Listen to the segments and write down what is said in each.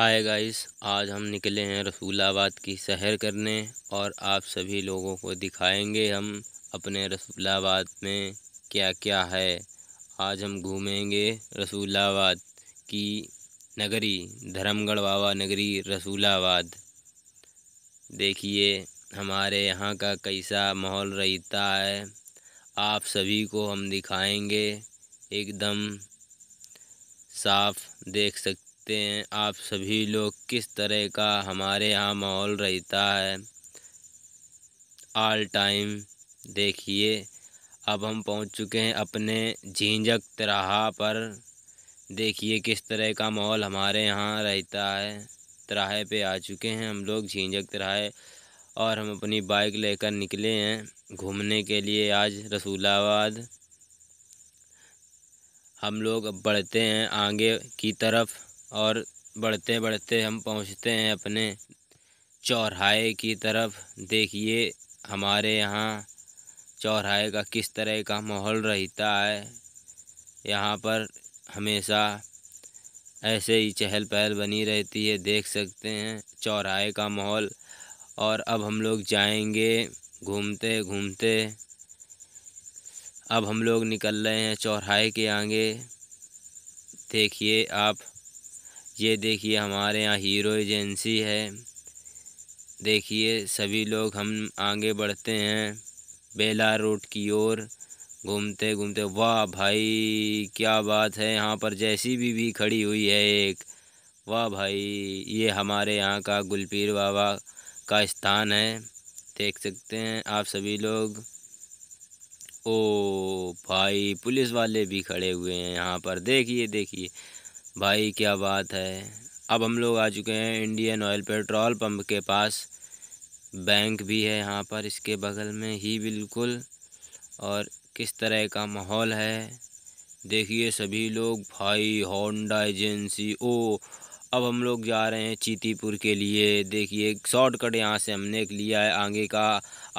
hi guys आज हम निकले हैं रसूलाबाद की सैर करने और आप सभी लोगों को दिखाएंगे हम अपने रसूलाबाद में क्या क्या है आज हम घूमेंगे रसूलाबाद की नगरी धर्मगढ़ बाबा नगरी रसूलाबाद देखिए हमारे यहाँ का कैसा माहौल रहता है आप सभी को हम दिखाएंगे एकदम साफ देख सकते सकते हैं आप सभी लोग किस तरह का हमारे यहाँ माहौल रहता है आल टाइम देखिए अब हम पहुँच चुके हैं अपने झिझक तराहा पर देखिए किस तरह का माहौल हमारे यहाँ रहता है तराहे पे आ चुके हैं हम लोग झिझक तराहे और हम अपनी बाइक लेकर निकले हैं घूमने के लिए आज रसूलाबाद हम लोग अब बढ़ते हैं आगे की तरफ और बढ़ते बढ़ते हम पहुंचते हैं अपने चौराहे की तरफ देखिए हमारे यहाँ चौराहे का किस तरह का माहौल रहता है यहाँ पर हमेशा ऐसे ही चहल पहल बनी रहती है देख सकते हैं चौराहे का माहौल और अब हम लोग जाएंगे घूमते घूमते अब हम लोग निकल रहे हैं चौराहे के आगे देखिए आप ये देखिए हमारे यहाँ हीरो एजेंसी है देखिए सभी लोग हम आगे बढ़ते हैं बेला रोड की ओर घूमते घूमते वाह भाई क्या बात है यहाँ पर जैसी भी भी खड़ी हुई है एक वाह भाई ये हमारे यहाँ का गुलपीर बाबा का स्थान है देख सकते हैं आप सभी लोग ओ भाई पुलिस वाले भी खड़े हुए हैं यहाँ पर देखिए देखिए भाई क्या बात है अब हम लोग आ चुके हैं इंडियन ऑयल पेट्रोल पंप के पास बैंक भी है यहाँ पर इसके बगल में ही बिल्कुल और किस तरह का माहौल है देखिए सभी लोग भाई होंडा एजेंसी ओ अब हम लोग जा रहे हैं चीतीपुर के लिए देखिए एक शॉर्टकट यहाँ से हमने एक लिया है आगे का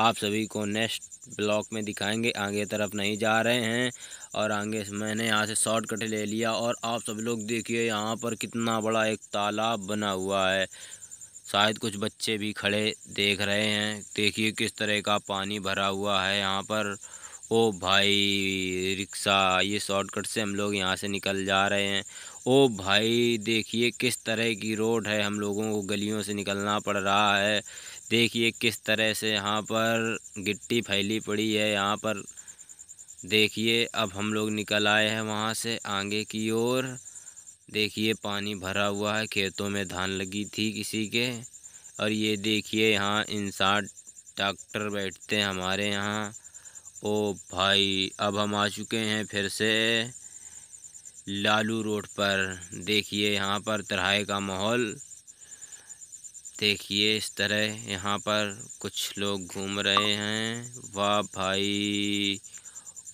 आप सभी को नेक्स्ट ब्लॉक में दिखाएंगे आगे तरफ नहीं जा रहे हैं और आगे मैंने यहाँ से शॉर्टकट ले लिया और आप सब लोग देखिए यहाँ पर कितना बड़ा एक तालाब बना हुआ है शायद कुछ बच्चे भी खड़े देख रहे हैं देखिए किस तरह का पानी भरा हुआ है यहाँ पर ओ भाई रिक्शा ये शॉर्टकट से हम लोग यहाँ से निकल जा रहे हैं ओ भाई देखिए किस तरह की रोड है हम लोगों को गलियों से निकलना पड़ रहा है देखिए किस तरह से यहाँ पर गिट्टी फैली पड़ी है यहाँ पर देखिए अब हम लोग निकल आए हैं वहाँ से आगे की ओर देखिए पानी भरा हुआ है खेतों में धान लगी थी किसी के और ये देखिए यहाँ इंसान डॉक्टर बैठते हैं हमारे यहाँ ओ भाई अब हम आ चुके हैं फिर से लालू रोड पर देखिए यहाँ पर तरहाई का माहौल देखिए इस तरह यहाँ पर कुछ लोग घूम रहे हैं वाह भाई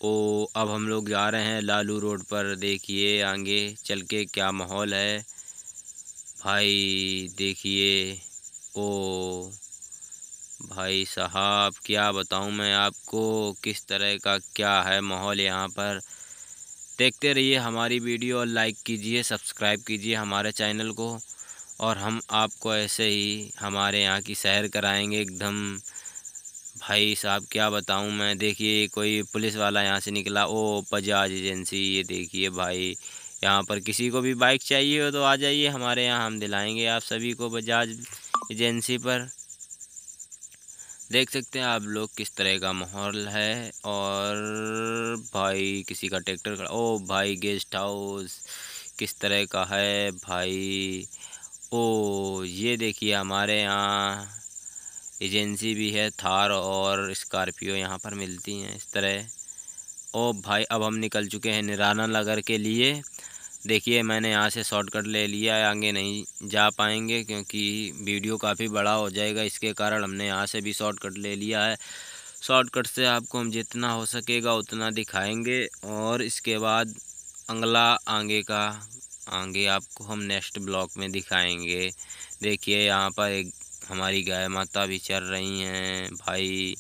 ओ अब हम लोग जा रहे हैं लालू रोड पर देखिए आगे चल के क्या माहौल है भाई देखिए ओ भाई साहब क्या बताऊं मैं आपको किस तरह का क्या है माहौल यहाँ पर देखते रहिए हमारी वीडियो और लाइक कीजिए सब्सक्राइब कीजिए हमारे चैनल को और हम आपको ऐसे ही हमारे यहाँ की सैर कराएंगे एकदम भाई साहब क्या बताऊं मैं देखिए कोई पुलिस वाला यहाँ से निकला ओ बजाज एजेंसी ये देखिए भाई यहाँ पर किसी को भी बाइक चाहिए हो तो आ जाइए हमारे यहाँ हम दिलाएंगे आप सभी को बजाज एजेंसी पर देख सकते हैं आप लोग किस तरह का माहौल है और भाई किसी का ट्रैक्टर खड़ा ओ भाई गेस्ट हाउस किस तरह का है भाई ओ ये देखिए हमारे यहाँ एजेंसी भी है थार और स्कॉर्पियो यहाँ पर मिलती हैं इस तरह ओ भाई अब हम निकल चुके हैं निराना नगर के लिए देखिए मैंने यहाँ से शॉर्टकट ले लिया है आगे नहीं जा पाएंगे क्योंकि वीडियो काफ़ी बड़ा हो जाएगा इसके कारण हमने यहाँ से भी शॉर्टकट ले लिया है शॉर्टकट से आपको हम जितना हो सकेगा उतना दिखाएंगे और इसके बाद अगला आगे का आगे आपको हम नेक्स्ट ब्लॉक में दिखाएंगे देखिए यहाँ पर एक हमारी गाय माता भी चर रही हैं भाई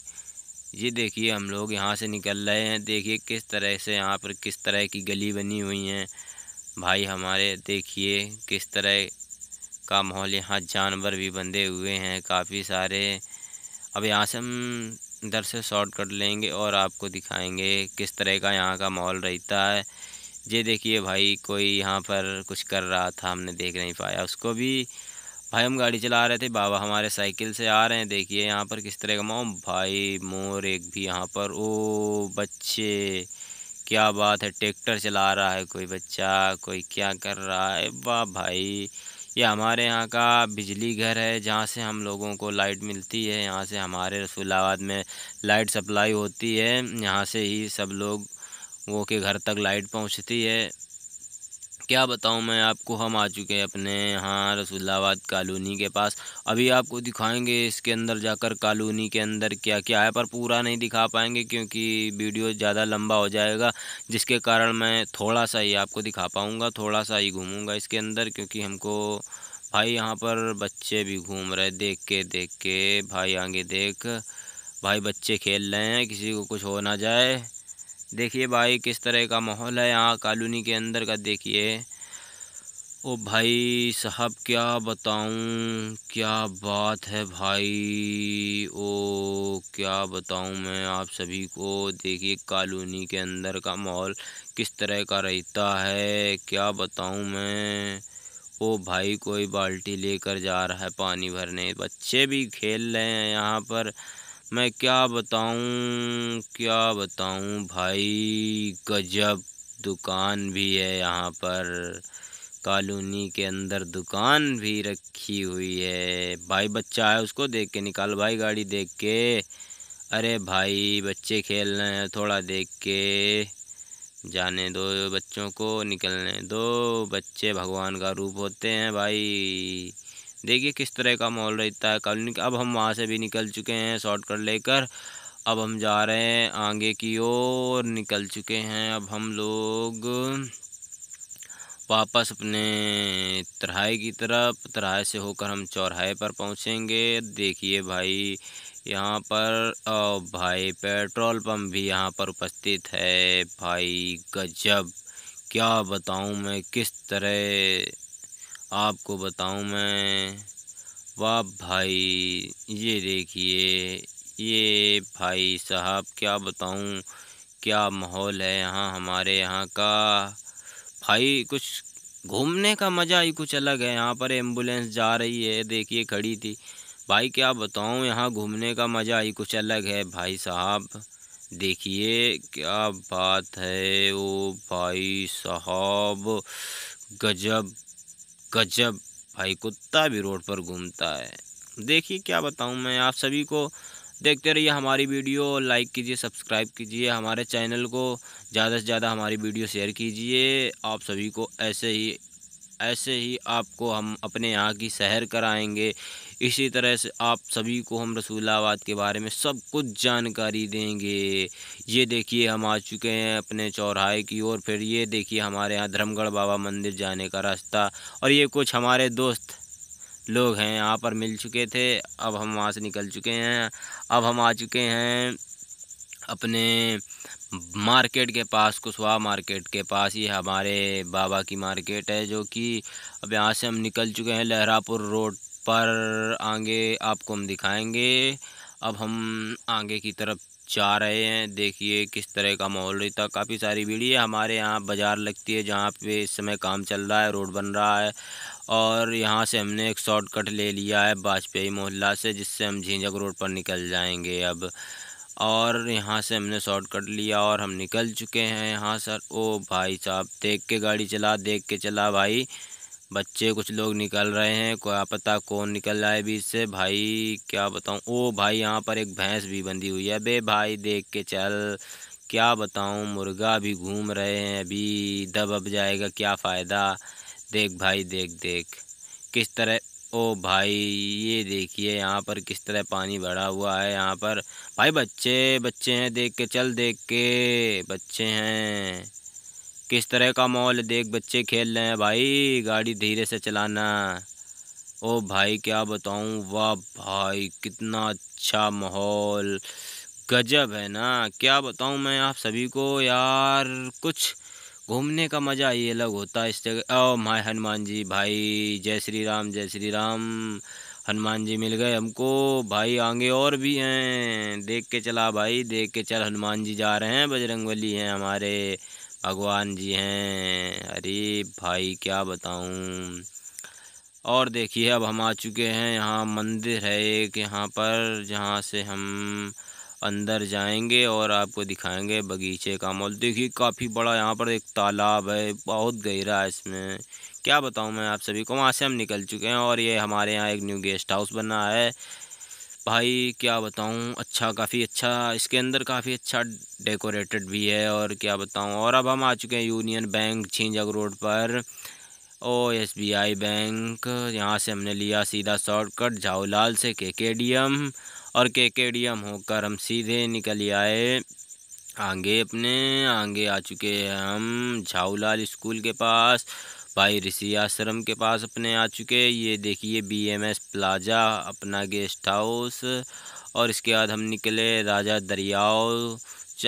ये देखिए हम लोग यहाँ से निकल रहे हैं देखिए किस तरह से यहाँ पर किस तरह की गली बनी हुई है भाई हमारे देखिए किस तरह का माहौल यहाँ जानवर भी बंधे हुए हैं काफ़ी सारे अब यहाँ से हम इधर से शॉर्ट कट लेंगे और आपको दिखाएंगे किस तरह का यहाँ का माहौल रहता है ये देखिए भाई कोई यहाँ पर कुछ कर रहा था हमने देख नहीं पाया उसको भी भाई हम गाड़ी चला रहे थे बाबा हमारे साइकिल से आ रहे हैं देखिए यहाँ पर किस तरह का माओ भाई मोर एक भी यहाँ पर ओ बच्चे क्या बात है ट्रैक्टर चला रहा है कोई बच्चा कोई क्या कर रहा है वाह भाई ये हमारे यहाँ का बिजली घर है जहाँ से हम लोगों को लाइट मिलती है यहाँ से हमारे रसूलाबाद में लाइट सप्लाई होती है यहाँ से ही सब लोग वो के घर तक लाइट पहुँचती है क्या बताऊं मैं आपको हम आ चुके हैं अपने यहाँ रसूलाबाद कॉलोनी के पास अभी आपको दिखाएंगे इसके अंदर जाकर कॉलोनी के अंदर क्या क्या है पर पूरा नहीं दिखा पाएंगे क्योंकि वीडियो ज़्यादा लंबा हो जाएगा जिसके कारण मैं थोड़ा सा ही आपको दिखा पाऊँगा थोड़ा सा ही घूमूंगा इसके अंदर क्योंकि हमको भाई यहाँ पर बच्चे भी घूम रहे देख के देख के भाई आगे देख भाई बच्चे खेल रहे हैं किसी को कुछ हो ना जाए देखिए भाई किस तरह का माहौल है यहाँ कॉलोनी के अंदर का देखिए ओ भाई साहब क्या बताऊँ क्या बात है भाई ओ क्या बताऊँ मैं आप सभी को देखिए कॉलोनी के अंदर का माहौल किस तरह का रहता है क्या बताऊँ मैं ओ भाई कोई बाल्टी लेकर जा रहा है पानी भरने बच्चे भी खेल रहे हैं यहाँ पर मैं क्या बताऊँ क्या बताऊँ भाई गजब दुकान भी है यहाँ पर कॉलोनी के अंदर दुकान भी रखी हुई है भाई बच्चा है उसको देख के निकाल भाई गाड़ी देख के अरे भाई बच्चे खेल रहे हैं थोड़ा देख के जाने दो बच्चों को निकलने दो बच्चे भगवान का रूप होते हैं भाई देखिए किस तरह का माहौल रहता है कॉलोनी अब हम वहाँ से भी निकल चुके हैं शॉर्टकट लेकर अब हम जा रहे हैं आगे की ओर निकल चुके हैं अब हम लोग वापस अपने तरहाई की तरफ तरहाई से होकर हम चौराहे पर पहुँचेंगे देखिए भाई यहाँ पर ओ भाई पेट्रोल पंप भी यहाँ पर उपस्थित है भाई गजब क्या बताऊँ मैं किस तरह आपको बताऊं मैं वाह भाई ये देखिए ये भाई साहब क्या बताऊं क्या माहौल है यहाँ हमारे यहाँ का भाई कुछ घूमने का मज़ा ही कुछ अलग है यहाँ पर एम्बुलेंस जा रही है देखिए खड़ी थी भाई क्या बताऊँ यहाँ घूमने का मज़ा ही कुछ अलग है भाई साहब देखिए क्या बात है ओ भाई साहब गजब गजब भाई कुत्ता भी रोड पर घूमता है देखिए क्या बताऊँ मैं आप सभी को देखते रहिए हमारी वीडियो लाइक कीजिए सब्सक्राइब कीजिए हमारे चैनल को ज़्यादा से ज़्यादा हमारी वीडियो शेयर कीजिए आप सभी को ऐसे ही ऐसे ही आपको हम अपने यहाँ की सैर कराएंगे इसी तरह से आप सभी को हम रसूलाबाद के बारे में सब कुछ जानकारी देंगे ये देखिए हम आ चुके हैं अपने चौराहे की ओर फिर ये देखिए हमारे यहाँ धर्मगढ़ बाबा मंदिर जाने का रास्ता और ये कुछ हमारे दोस्त लोग हैं यहाँ पर मिल चुके थे अब हम वहाँ से निकल चुके हैं अब हम आ चुके हैं अपने मार्केट के पास कुशवाहा मार्केट के पास ये हमारे बाबा की मार्केट है जो कि अब यहाँ से हम निकल चुके हैं लहरापुर रोड पर आगे आपको हम दिखाएंगे अब हम आगे की तरफ जा रहे हैं देखिए किस तरह का माहौल रहता काफ़ी सारी भीड़ है हमारे यहाँ बाज़ार लगती है जहाँ पे इस समय काम चल रहा है रोड बन रहा है और यहाँ से हमने एक शॉर्टकट ले लिया है वाजपेयी मोहल्ला से जिससे हम झिझक रोड पर निकल जाएंगे अब और यहाँ से हमने शॉर्ट कट लिया और हम निकल चुके हैं यहाँ सर ओ भाई साहब देख के गाड़ी चला देख के चला भाई बच्चे कुछ लोग निकल रहे हैं क्या पता कौन निकल रहा है बीच से भाई क्या बताऊँ ओ भाई यहाँ पर एक भैंस भी बंधी हुई है बे भाई देख के चल क्या बताऊँ मुर्गा भी घूम रहे हैं अभी दब अब जाएगा क्या फ़ायदा देख भाई देख देख किस तरह ओ भाई ये देखिए यहाँ पर किस तरह पानी भरा हुआ है यहाँ पर भाई बच्चे बच्चे हैं देख के चल देख के बच्चे हैं किस तरह का माहौल देख बच्चे खेल रहे हैं भाई गाड़ी धीरे से चलाना ओ भाई क्या बताऊँ वाह भाई कितना अच्छा माहौल गजब है ना क्या बताऊँ मैं आप सभी को यार कुछ घूमने का मज़ा ही अलग होता है इस जगह ओ माय हनुमान जी भाई जय श्री राम जय श्री राम हनुमान जी मिल गए हमको भाई आगे और भी हैं देख के चला भाई देख के चल हनुमान जी जा रहे हैं बजरंगबली हैं हमारे भगवान जी हैं अरे भाई क्या बताऊँ और देखिए अब हम आ चुके हैं यहाँ मंदिर है एक यहाँ पर जहाँ से हम अंदर जाएंगे और आपको दिखाएंगे बगीचे का मॉल देखिए काफ़ी बड़ा यहाँ पर एक तालाब है बहुत गहरा है इसमें क्या बताऊँ मैं आप सभी को वहाँ से हम निकल चुके हैं और ये हमारे यहाँ एक न्यू गेस्ट हाउस बना है भाई क्या बताऊँ अच्छा काफ़ी अच्छा इसके अंदर काफ़ी अच्छा डेकोरेटेड भी है और क्या बताऊँ और अब हम आ चुके हैं यूनियन बैंक छिंजग रोड पर ओ एस बी आई बैंक यहाँ से हमने लिया सीधा शॉर्टकट झाऊलाल से के के डी एम और एम होकर हम सीधे निकल आए आगे अपने आगे आ चुके हैं हम झाऊलाल स्कूल के पास भाई ऋषि आश्रम के पास अपने आ चुके हैं ये देखिए बीएमएस प्लाजा अपना गेस्ट हाउस और इसके बाद हम निकले राजा दरियाओ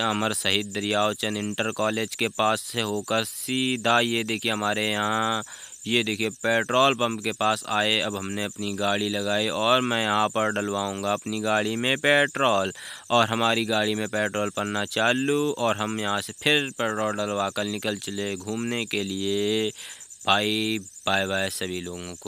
अमर शहीद दरियाओ चंद इंटर कॉलेज के पास से होकर सीधा ये देखिए हमारे यहाँ ये देखिए पेट्रोल पंप के पास आए अब हमने अपनी गाड़ी लगाई और मैं यहाँ पर डलवाऊँगा अपनी गाड़ी में पेट्रोल और हमारी गाड़ी में पेट्रोल पन्ना चालू और हम यहाँ से फिर पेट्रोल डलवा कर निकल चले घूमने के लिए भाई बाय बाय सभी लोगों को